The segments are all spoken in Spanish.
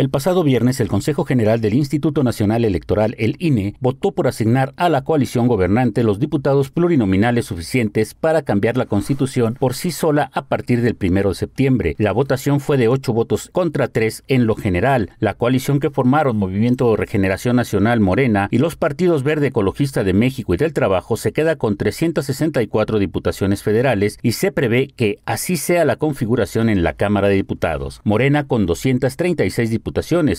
El pasado viernes, el Consejo General del Instituto Nacional Electoral, el INE, votó por asignar a la coalición gobernante los diputados plurinominales suficientes para cambiar la constitución por sí sola a partir del 1 de septiembre. La votación fue de ocho votos contra tres en lo general. La coalición que formaron Movimiento de Regeneración Nacional Morena y los partidos Verde Ecologista de México y del Trabajo se queda con 364 diputaciones federales y se prevé que así sea la configuración en la Cámara de Diputados. Morena con 236 diputados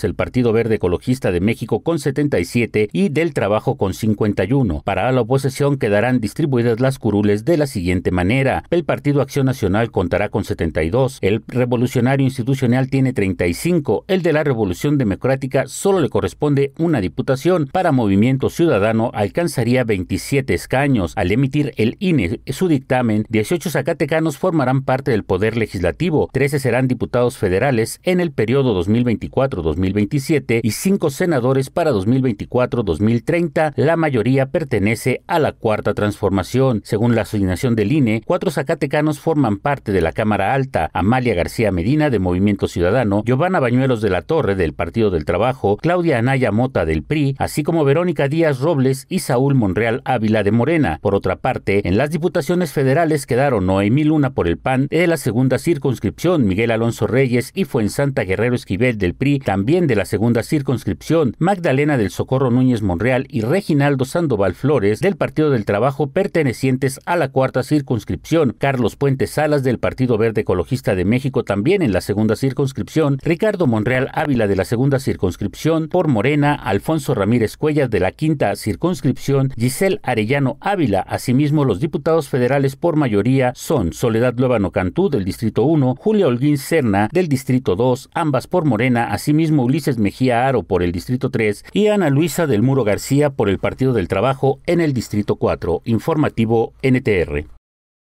el Partido Verde Ecologista de México con 77 y del Trabajo con 51. Para la oposición quedarán distribuidas las curules de la siguiente manera. El Partido Acción Nacional contará con 72, el Revolucionario Institucional tiene 35, el de la Revolución Democrática solo le corresponde una diputación. Para Movimiento Ciudadano alcanzaría 27 escaños. Al emitir el INE su dictamen, 18 zacatecanos formarán parte del Poder Legislativo, 13 serán diputados federales en el periodo 2024 2024-2027 y cinco senadores para 2024-2030, la mayoría pertenece a la Cuarta Transformación. Según la asignación del INE, cuatro zacatecanos forman parte de la Cámara Alta, Amalia García Medina de Movimiento Ciudadano, Giovanna Bañuelos de la Torre del Partido del Trabajo, Claudia Anaya Mota del PRI, así como Verónica Díaz Robles y Saúl Monreal Ávila de Morena. Por otra parte, en las diputaciones federales quedaron Noemí Luna por el PAN de la segunda circunscripción, Miguel Alonso Reyes y Fuensanta Guerrero Esquivel del también de la segunda circunscripción, Magdalena del Socorro Núñez Monreal y Reginaldo Sandoval Flores del Partido del Trabajo pertenecientes a la cuarta circunscripción, Carlos Puente Salas del Partido Verde Ecologista de México también en la segunda circunscripción, Ricardo Monreal Ávila de la segunda circunscripción, por Morena, Alfonso Ramírez Cuellas de la quinta circunscripción, Giselle Arellano Ávila, asimismo los diputados federales por mayoría son Soledad Lóvano Cantú del Distrito 1, Julia Holguín Cerna del Distrito 2, ambas por Morena, asimismo Ulises Mejía Aro por el Distrito 3 y Ana Luisa del Muro García por el Partido del Trabajo en el Distrito 4. Informativo NTR.